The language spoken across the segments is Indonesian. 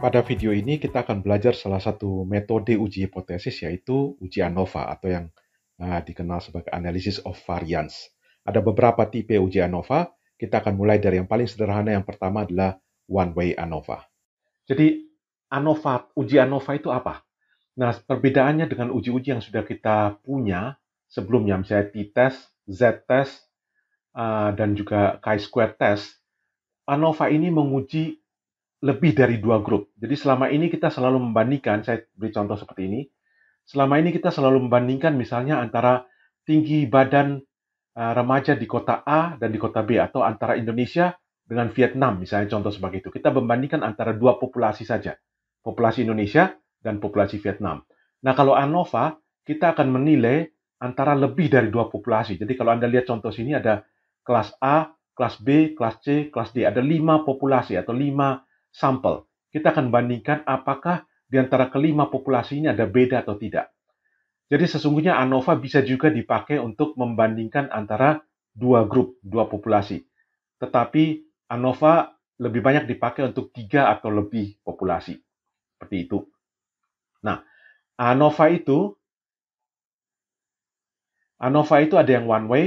Pada video ini kita akan belajar salah satu metode uji hipotesis yaitu uji ANOVA atau yang uh, dikenal sebagai analysis of variance. Ada beberapa tipe uji ANOVA, kita akan mulai dari yang paling sederhana yang pertama adalah one way ANOVA. Jadi ANOVA, uji ANOVA itu apa? Nah, perbedaannya dengan uji-uji yang sudah kita punya sebelumnya, misalnya t-test, z-test, uh, dan juga chi-square test, ANOVA ini menguji lebih dari dua grup. Jadi selama ini kita selalu membandingkan, saya beri contoh seperti ini, selama ini kita selalu membandingkan misalnya antara tinggi badan eh, remaja di kota A dan di kota B atau antara Indonesia dengan Vietnam misalnya contoh sebagai itu. Kita membandingkan antara dua populasi saja, populasi Indonesia dan populasi Vietnam. Nah kalau ANOVA kita akan menilai antara lebih dari dua populasi. Jadi kalau Anda lihat contoh sini ada kelas A, kelas B, kelas C, kelas D. Ada lima populasi atau lima sampel. Kita akan bandingkan apakah di antara kelima populasi ini ada beda atau tidak. Jadi sesungguhnya ANOVA bisa juga dipakai untuk membandingkan antara dua grup, dua populasi. Tetapi ANOVA lebih banyak dipakai untuk tiga atau lebih populasi. Seperti itu. Nah, ANOVA itu ANOVA itu ada yang one way,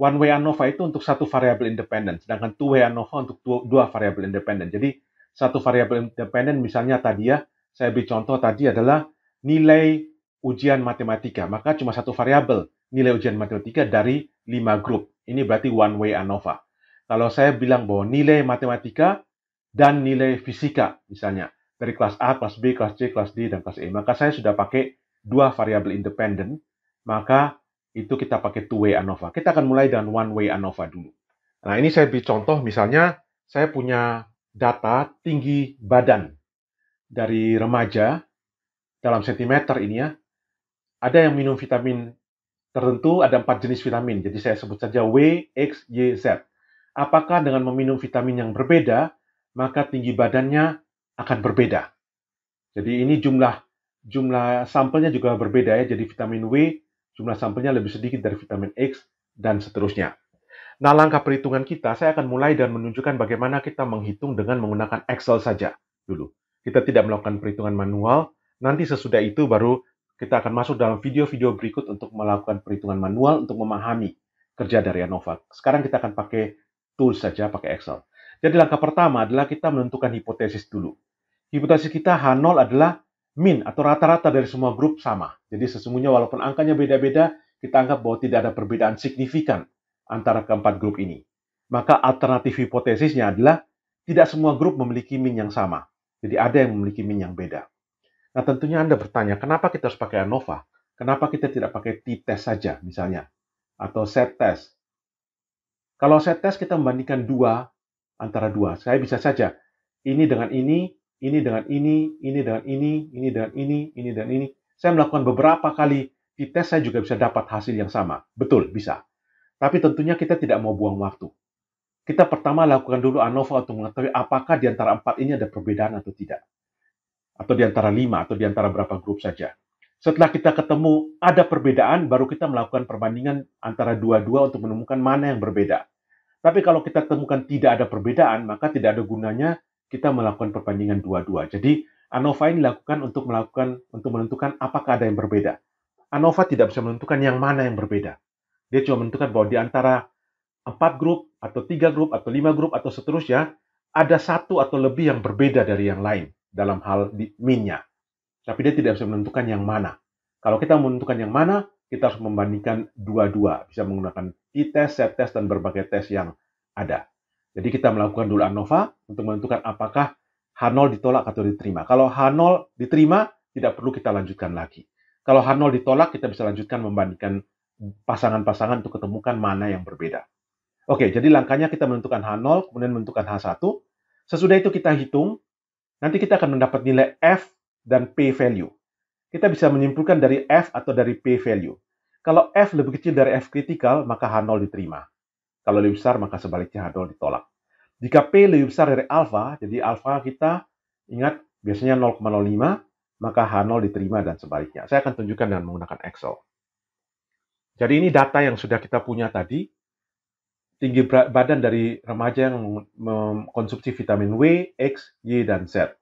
one way ANOVA itu untuk satu variabel independen, sedangkan two way ANOVA untuk dua, dua variabel independen. Jadi satu variabel independen misalnya tadi ya, saya beri contoh tadi adalah nilai ujian matematika. Maka cuma satu variabel nilai ujian matematika dari lima grup. Ini berarti one way ANOVA. Kalau saya bilang bahwa nilai matematika dan nilai fisika misalnya dari kelas A, kelas B, kelas C, kelas D dan kelas E, maka saya sudah pakai dua variabel independen, maka itu kita pakai two way ANOVA. Kita akan mulai dengan one way ANOVA dulu. Nah, ini saya beri contoh misalnya saya punya data tinggi badan dari remaja dalam sentimeter ini ya. Ada yang minum vitamin tertentu, ada empat jenis vitamin. Jadi saya sebut saja W, X, Y, Z. Apakah dengan meminum vitamin yang berbeda, maka tinggi badannya akan berbeda. Jadi ini jumlah jumlah sampelnya juga berbeda ya. Jadi vitamin W jumlah sampelnya lebih sedikit dari vitamin X dan seterusnya. Nah, langkah perhitungan kita, saya akan mulai dan menunjukkan bagaimana kita menghitung dengan menggunakan Excel saja dulu. Kita tidak melakukan perhitungan manual, nanti sesudah itu baru kita akan masuk dalam video-video berikut untuk melakukan perhitungan manual untuk memahami kerja dari ANOVA. Sekarang kita akan pakai tool saja, pakai Excel. Jadi langkah pertama adalah kita menentukan hipotesis dulu. Hipotesis kita H0 adalah min atau rata-rata dari semua grup sama. Jadi sesungguhnya walaupun angkanya beda-beda, kita anggap bahwa tidak ada perbedaan signifikan antara keempat grup ini. Maka alternatif hipotesisnya adalah tidak semua grup memiliki min yang sama. Jadi ada yang memiliki min yang beda. Nah tentunya Anda bertanya, kenapa kita harus pakai ANOVA? Kenapa kita tidak pakai t-test saja misalnya? Atau set test? Kalau set test kita membandingkan dua antara dua. Saya bisa saja ini dengan ini, ini dengan ini, ini dengan ini, ini dengan ini, ini dengan ini. Saya melakukan beberapa kali t-test, saya juga bisa dapat hasil yang sama. Betul, bisa. Tapi tentunya kita tidak mau buang waktu. Kita pertama lakukan dulu ANOVA untuk mengetahui apakah di antara empat ini ada perbedaan atau tidak. Atau di antara lima, atau di antara berapa grup saja. Setelah kita ketemu ada perbedaan, baru kita melakukan perbandingan antara dua-dua untuk menemukan mana yang berbeda. Tapi kalau kita temukan tidak ada perbedaan, maka tidak ada gunanya kita melakukan perbandingan dua-dua. Jadi, ANOVA ini dilakukan untuk melakukan untuk menentukan apakah ada yang berbeda. ANOVA tidak bisa menentukan yang mana yang berbeda. Dia cuma menentukan bahwa di antara empat grup atau tiga grup atau lima grup atau seterusnya ada satu atau lebih yang berbeda dari yang lain dalam hal di minnya. Tapi dia tidak bisa menentukan yang mana. Kalau kita menentukan yang mana, kita harus membandingkan dua-dua. Bisa menggunakan t-test, set test, dan berbagai tes yang ada. Jadi kita melakukan dulu ANOVA untuk menentukan apakah H0 ditolak atau diterima. Kalau H0 diterima, tidak perlu kita lanjutkan lagi. Kalau H0 ditolak, kita bisa lanjutkan membandingkan pasangan-pasangan untuk ketemukan mana yang berbeda. Oke, jadi langkahnya kita menentukan H0, kemudian menentukan H1. Sesudah itu kita hitung, nanti kita akan mendapat nilai F dan P value. Kita bisa menyimpulkan dari F atau dari P value. Kalau F lebih kecil dari F kritikal, maka H0 diterima. Kalau lebih besar, maka sebaliknya H0 ditolak. Jika P lebih besar dari alpha, jadi alpha kita ingat biasanya 0,05, maka H0 diterima dan sebaliknya. Saya akan tunjukkan dengan menggunakan Excel. Jadi ini data yang sudah kita punya tadi, tinggi badan dari remaja yang mengkonsumsi vitamin W, X, Y, dan Z.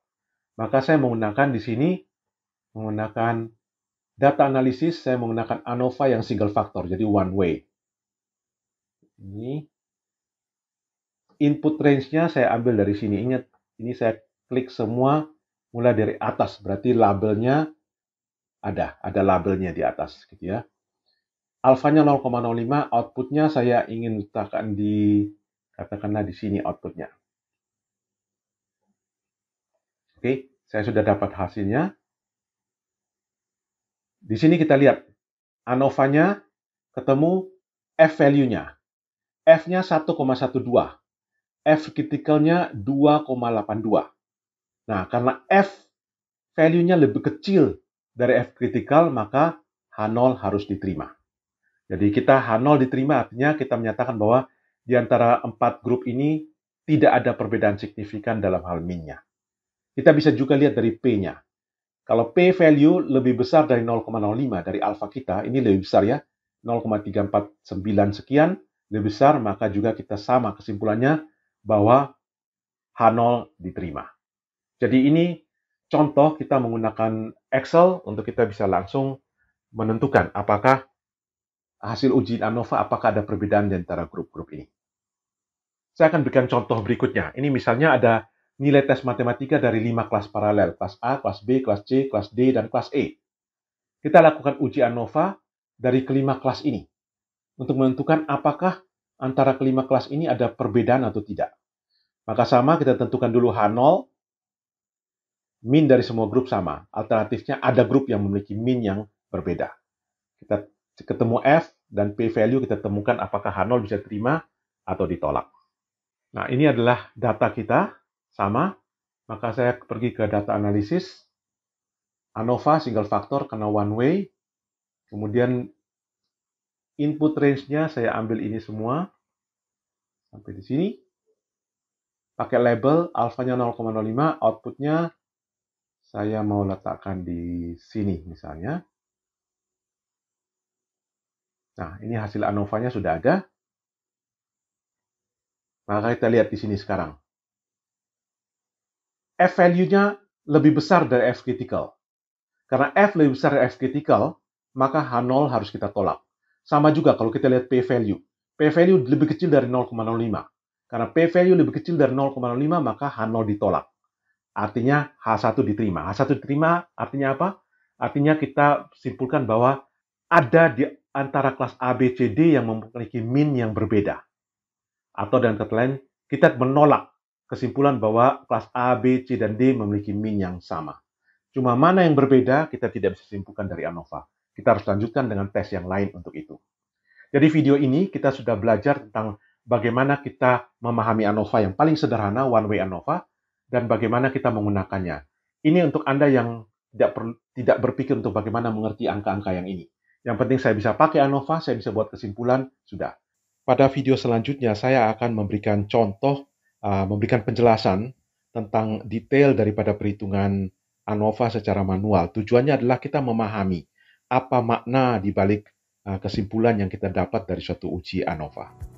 Maka saya menggunakan di sini, menggunakan data analisis, saya menggunakan ANOVA yang single factor, jadi one way. Ini input range-nya saya ambil dari sini. Ingat, ini saya klik semua mulai dari atas, berarti labelnya ada, ada labelnya di atas gitu ya alfanya 0,05, outputnya saya ingin letakkan di, katakanlah di sini outputnya. Oke, saya sudah dapat hasilnya. Di sini kita lihat, anova ketemu F value-nya. F-nya 1,12. F critical 2,82. Nah, karena F value-nya lebih kecil dari F critical, maka H0 harus diterima. Jadi kita H0 diterima artinya kita menyatakan bahwa di antara empat grup ini tidak ada perbedaan signifikan dalam hal minnya. Kita bisa juga lihat dari P-nya. Kalau P value lebih besar dari 0,05 dari alfa kita, ini lebih besar ya, 0,349 sekian, lebih besar, maka juga kita sama kesimpulannya bahwa H0 diterima. Jadi ini contoh kita menggunakan Excel untuk kita bisa langsung menentukan apakah hasil uji ANOVA apakah ada perbedaan di antara grup-grup ini. Saya akan berikan contoh berikutnya. Ini misalnya ada nilai tes matematika dari 5 kelas paralel, kelas A, kelas B, kelas C, kelas D, dan kelas E. Kita lakukan uji ANOVA dari kelima kelas ini untuk menentukan apakah antara kelima kelas ini ada perbedaan atau tidak. Maka sama kita tentukan dulu H0, min dari semua grup sama. Alternatifnya ada grup yang memiliki min yang berbeda. Kita ketemu F, dan p-value kita temukan apakah H0 bisa terima atau ditolak. Nah, ini adalah data kita, sama. Maka saya pergi ke data analisis, ANOVA single factor karena one way, kemudian input range-nya saya ambil ini semua, sampai di sini, pakai label alfanya 0,05, outputnya saya mau letakkan di sini misalnya. Nah, ini hasil ANOVA-nya sudah ada. Maka kita lihat di sini sekarang. F value-nya lebih besar dari F critical. Karena F lebih besar dari F critical, maka H0 harus kita tolak. Sama juga kalau kita lihat P value. P value lebih kecil dari 0,05. Karena P value lebih kecil dari 0,05, maka H0 ditolak. Artinya H1 diterima. H1 diterima artinya apa? Artinya kita simpulkan bahwa ada di antara kelas A, B, C, D yang memiliki min yang berbeda. Atau dengan kata lain, kita menolak kesimpulan bahwa kelas A, B, C, dan D memiliki min yang sama. Cuma mana yang berbeda, kita tidak bisa simpulkan dari ANOVA. Kita harus lanjutkan dengan tes yang lain untuk itu. Jadi video ini kita sudah belajar tentang bagaimana kita memahami ANOVA yang paling sederhana, one way ANOVA, dan bagaimana kita menggunakannya. Ini untuk Anda yang tidak, perlu, tidak berpikir untuk bagaimana mengerti angka-angka yang ini. Yang penting saya bisa pakai ANOVA, saya bisa buat kesimpulan, sudah. Pada video selanjutnya saya akan memberikan contoh, ah, memberikan penjelasan tentang detail daripada perhitungan ANOVA secara manual. Tujuannya adalah kita memahami apa makna di balik ah, kesimpulan yang kita dapat dari suatu uji ANOVA.